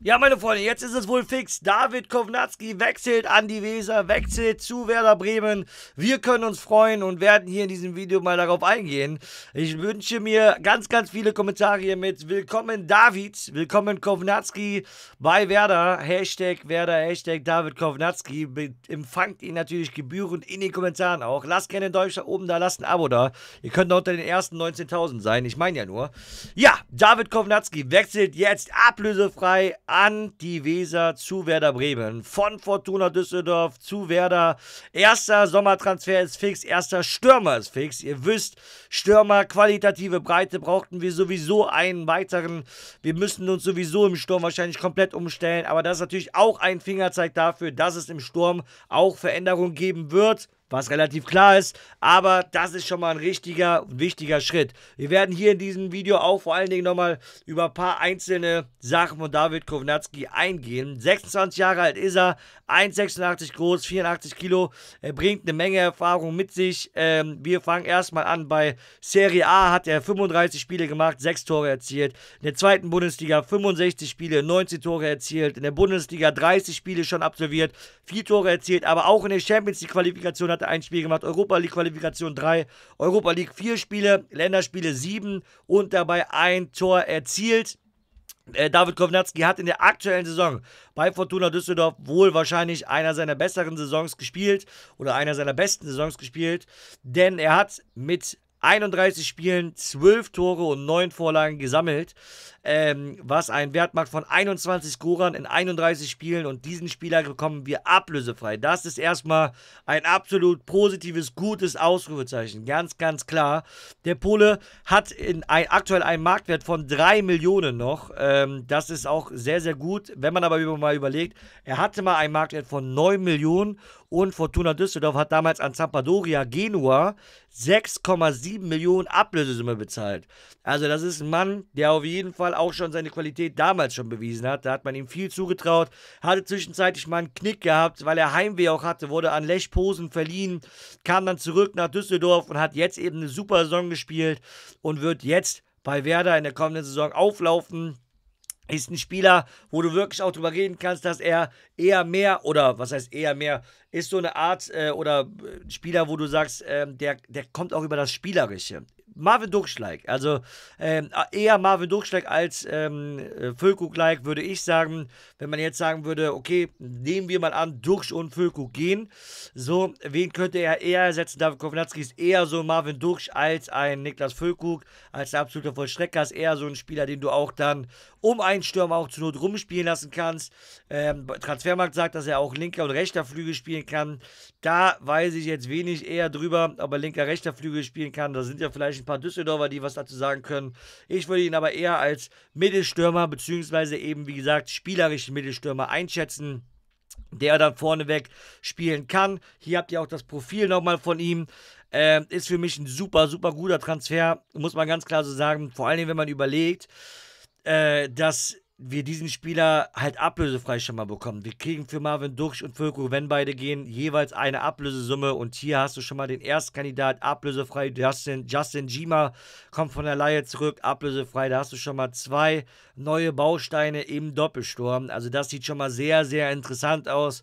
Ja, meine Freunde, jetzt ist es wohl fix. David Kovnatski wechselt an die Weser, wechselt zu Werder Bremen. Wir können uns freuen und werden hier in diesem Video mal darauf eingehen. Ich wünsche mir ganz, ganz viele Kommentare mit Willkommen David, Willkommen Kovnatski bei Werder. Hashtag Werder, Hashtag David Kovnatski. Empfangt ihn natürlich gebührend in den Kommentaren auch. Lasst gerne einen Däumchen oben da, lasst ein Abo da. Ihr könnt unter den ersten 19.000 sein, ich meine ja nur. Ja, David Kovnatski wechselt jetzt ablösefrei an die Weser zu Werder Bremen. Von Fortuna Düsseldorf zu Werder. Erster Sommertransfer ist fix, erster Stürmer ist fix. Ihr wisst, Stürmer, qualitative Breite brauchten wir sowieso einen weiteren. Wir müssen uns sowieso im Sturm wahrscheinlich komplett umstellen. Aber das ist natürlich auch ein Fingerzeig dafür, dass es im Sturm auch Veränderungen geben wird was relativ klar ist, aber das ist schon mal ein richtiger, wichtiger Schritt. Wir werden hier in diesem Video auch vor allen Dingen nochmal über ein paar einzelne Sachen von David Kovnatski eingehen. 26 Jahre alt ist er, 1,86 groß, 84 Kilo, er bringt eine Menge Erfahrung mit sich. Ähm, wir fangen erstmal an bei Serie A, hat er 35 Spiele gemacht, 6 Tore erzielt, in der zweiten Bundesliga 65 Spiele, 19 Tore erzielt, in der Bundesliga 30 Spiele schon absolviert, 4 Tore erzielt, aber auch in der Champions League Qualifikation hat Monate ein Spiel gemacht, Europa League Qualifikation 3, Europa League 4 Spiele, Länderspiele 7 und dabei ein Tor erzielt. Äh, David Kownatski hat in der aktuellen Saison bei Fortuna Düsseldorf wohl wahrscheinlich einer seiner besseren Saisons gespielt oder einer seiner besten Saisons gespielt, denn er hat mit 31 Spielen, 12 Tore und 9 Vorlagen gesammelt ähm, was einen Wert macht von 21 Goran in 31 Spielen und diesen Spieler bekommen wir ablösefrei. Das ist erstmal ein absolut positives, gutes Ausrufezeichen. Ganz, ganz klar. Der Pole hat in ein, aktuell einen Marktwert von 3 Millionen noch. Ähm, das ist auch sehr, sehr gut. Wenn man aber mal überlegt, er hatte mal einen Marktwert von 9 Millionen und Fortuna Düsseldorf hat damals an Sampdoria Genua 6,7 Millionen Ablösesumme bezahlt. Also das ist ein Mann, der auf jeden Fall auch schon seine Qualität damals schon bewiesen hat. Da hat man ihm viel zugetraut, hatte zwischenzeitlich mal einen Knick gehabt, weil er Heimweh auch hatte, wurde an Lech Posen verliehen, kam dann zurück nach Düsseldorf und hat jetzt eben eine super Saison gespielt und wird jetzt bei Werder in der kommenden Saison auflaufen ist ein Spieler, wo du wirklich auch drüber reden kannst, dass er eher mehr oder was heißt eher mehr, ist so eine Art äh, oder äh, Spieler, wo du sagst, äh, der, der kommt auch über das Spielerische. Marvin Durchschlag. Also ähm, eher Marvin Durchschlag als ähm, äh, Füllkrug-like, würde ich sagen. Wenn man jetzt sagen würde, okay, nehmen wir mal an, Duxch und Füllkrug gehen. So, wen könnte er eher ersetzen? David Kovnatski ist eher so Marvin Ducksch als ein Niklas Füllkrug, als ein absoluter Vollstrecker. Ist eher so ein Spieler, den du auch dann um einen Stürmer auch zur Not rumspielen lassen kannst. Ähm, Transfermarkt sagt, dass er auch linker und rechter Flügel spielen kann. Da weiß ich jetzt wenig eher drüber, ob er linker, rechter Flügel spielen kann. Da sind ja vielleicht ein paar Düsseldorfer, die was dazu sagen können. Ich würde ihn aber eher als Mittelstürmer, beziehungsweise eben, wie gesagt, spielerischen Mittelstürmer einschätzen der dann vorneweg spielen kann. Hier habt ihr auch das Profil nochmal von ihm. Ähm, ist für mich ein super, super guter Transfer, muss man ganz klar so sagen. Vor allen Dingen, wenn man überlegt, äh, dass wir diesen Spieler halt ablösefrei schon mal bekommen. Wir kriegen für Marvin Duxch und Völko, wenn beide gehen, jeweils eine Ablösesumme. Und hier hast du schon mal den Erstkandidat ablösefrei. Justin, Justin Gima kommt von der Laie zurück, ablösefrei. Da hast du schon mal zwei neue Bausteine im Doppelsturm. Also das sieht schon mal sehr, sehr interessant aus.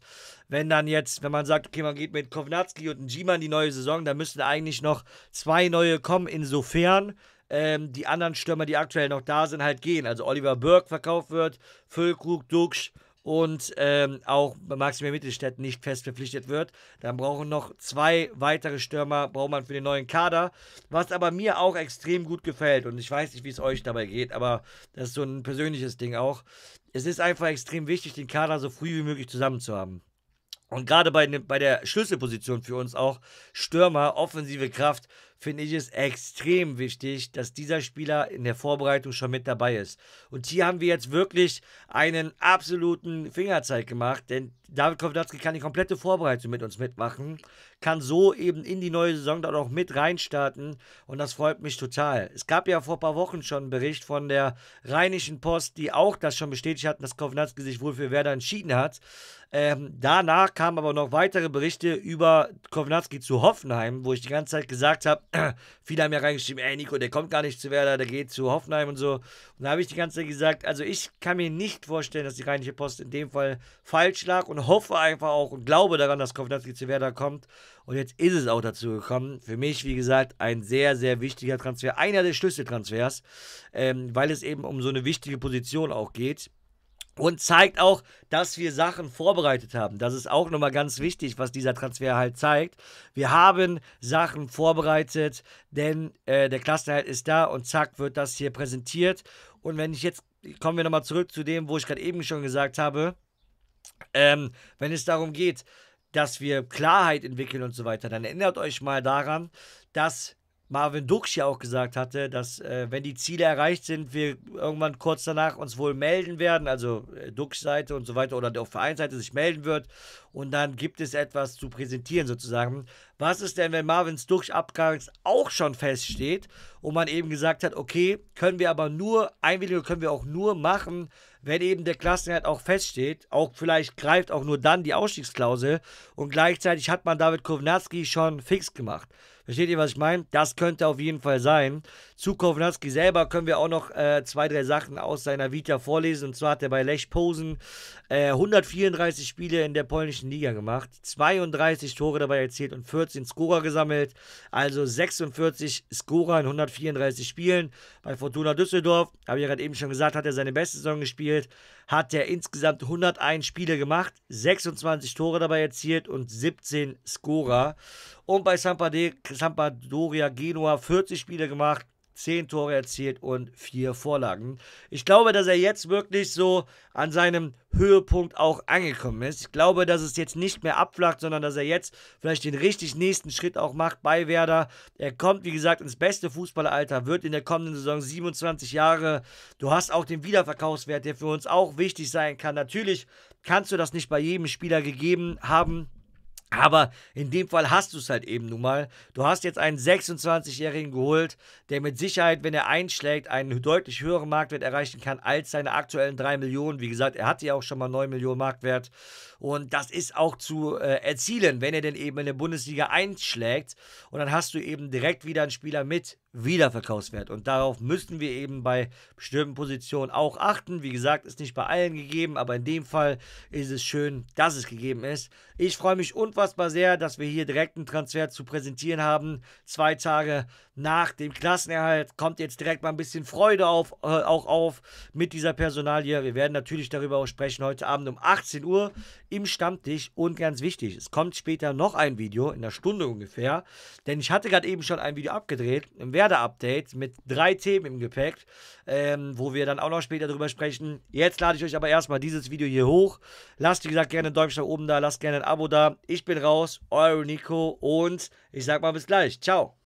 Wenn dann jetzt, wenn man sagt, okay, man geht mit Kovnatski und Gima in die neue Saison, dann müssten eigentlich noch zwei neue kommen. Insofern ähm, die anderen Stürmer, die aktuell noch da sind, halt gehen. Also Oliver Burke verkauft wird, Füllkrug, Duxch und ähm, auch Maximilian Mittelstädt nicht fest verpflichtet wird. Dann brauchen noch zwei weitere Stürmer, braucht man für den neuen Kader. Was aber mir auch extrem gut gefällt und ich weiß nicht, wie es euch dabei geht, aber das ist so ein persönliches Ding auch. Es ist einfach extrem wichtig, den Kader so früh wie möglich zusammen zu haben. Und gerade bei, bei der Schlüsselposition für uns auch, Stürmer, offensive Kraft, finde ich es extrem wichtig, dass dieser Spieler in der Vorbereitung schon mit dabei ist. Und hier haben wir jetzt wirklich einen absoluten Fingerzeig gemacht, denn David Kownatski kann die komplette Vorbereitung mit uns mitmachen, kann so eben in die neue Saison dann auch mit reinstarten und das freut mich total. Es gab ja vor ein paar Wochen schon einen Bericht von der Rheinischen Post, die auch das schon bestätigt hatten, dass Kownatski sich wohl für Werder entschieden hat. Ähm, danach kamen aber noch weitere Berichte über Kovnatski zu Hoffenheim, wo ich die ganze Zeit gesagt habe, viele haben ja reingeschrieben, ey Nico, der kommt gar nicht zu Werder, der geht zu Hoffenheim und so. Und da habe ich die ganze Zeit gesagt, also ich kann mir nicht vorstellen, dass die Rheinische Post in dem Fall falsch lag und hoffe einfach auch und glaube daran, dass Kovnatski zu Werder kommt. Und jetzt ist es auch dazu gekommen. Für mich, wie gesagt, ein sehr, sehr wichtiger Transfer, einer der Schlüsseltransfers, ähm, weil es eben um so eine wichtige Position auch geht und zeigt auch, dass wir Sachen vorbereitet haben. Das ist auch nochmal ganz wichtig, was dieser Transfer halt zeigt. Wir haben Sachen vorbereitet, denn äh, der halt ist da und zack wird das hier präsentiert. Und wenn ich jetzt, kommen wir nochmal zurück zu dem, wo ich gerade eben schon gesagt habe, ähm, wenn es darum geht, dass wir Klarheit entwickeln und so weiter, dann erinnert euch mal daran, dass Marvin Dux ja auch gesagt hatte, dass äh, wenn die Ziele erreicht sind, wir irgendwann kurz danach uns wohl melden werden, also äh, Dux Seite und so weiter oder auf Vereinsseite sich melden wird und dann gibt es etwas zu präsentieren sozusagen. Was ist denn, wenn Marvins Dux Abgang auch schon feststeht und man eben gesagt hat, okay, können wir aber nur Einwilligung können wir auch nur machen, wenn eben der Klassenerhalt auch feststeht, auch vielleicht greift auch nur dann die Ausstiegsklausel und gleichzeitig hat man David Kownatski schon fix gemacht. Versteht ihr, was ich meine? Das könnte auf jeden Fall sein. Zu Kovnatski selber können wir auch noch äh, zwei, drei Sachen aus seiner Vita vorlesen. Und zwar hat er bei Lech Posen äh, 134 Spiele in der polnischen Liga gemacht, 32 Tore dabei erzielt und 14 Scorer gesammelt. Also 46 Scorer in 134 Spielen. Bei Fortuna Düsseldorf, habe ich ja gerade eben schon gesagt, hat er seine beste Saison gespielt hat er insgesamt 101 Spiele gemacht, 26 Tore dabei erzielt und 17 Scorer. Und bei Sampadoria Genua 40 Spiele gemacht, zehn Tore erzielt und vier Vorlagen. Ich glaube, dass er jetzt wirklich so an seinem Höhepunkt auch angekommen ist. Ich glaube, dass es jetzt nicht mehr abflacht, sondern dass er jetzt vielleicht den richtig nächsten Schritt auch macht bei Werder. Er kommt, wie gesagt, ins beste Fußballeralter, wird in der kommenden Saison 27 Jahre. Du hast auch den Wiederverkaufswert, der für uns auch wichtig sein kann. Natürlich kannst du das nicht bei jedem Spieler gegeben haben. Aber in dem Fall hast du es halt eben nun mal. Du hast jetzt einen 26-Jährigen geholt, der mit Sicherheit, wenn er einschlägt, einen deutlich höheren Marktwert erreichen kann als seine aktuellen 3 Millionen. Wie gesagt, er hatte ja auch schon mal 9 Millionen Marktwert. Und das ist auch zu äh, erzielen, wenn er denn eben in der Bundesliga einschlägt. Und dann hast du eben direkt wieder einen Spieler mit Wiederverkaufswert. Und darauf müssen wir eben bei bestimmten Positionen auch achten. Wie gesagt, ist nicht bei allen gegeben, aber in dem Fall ist es schön, dass es gegeben ist. Ich freue mich unfassbar sehr, dass wir hier direkt einen Transfer zu präsentieren haben. Zwei Tage nach dem Klassenerhalt kommt jetzt direkt mal ein bisschen Freude auf, äh, auch auf mit dieser Personalie. Wir werden natürlich darüber auch sprechen heute Abend um 18 Uhr im Stammtisch. Und ganz wichtig, es kommt später noch ein Video, in einer Stunde ungefähr. Denn ich hatte gerade eben schon ein Video abgedreht, im Werder-Update mit drei Themen im Gepäck, ähm, wo wir dann auch noch später darüber sprechen. Jetzt lade ich euch aber erstmal dieses Video hier hoch. Lasst, wie gesagt, gerne einen Däumchen nach oben da, lasst gerne ein Abo da. Ich bin raus, euer Nico und ich sag mal bis gleich. Ciao.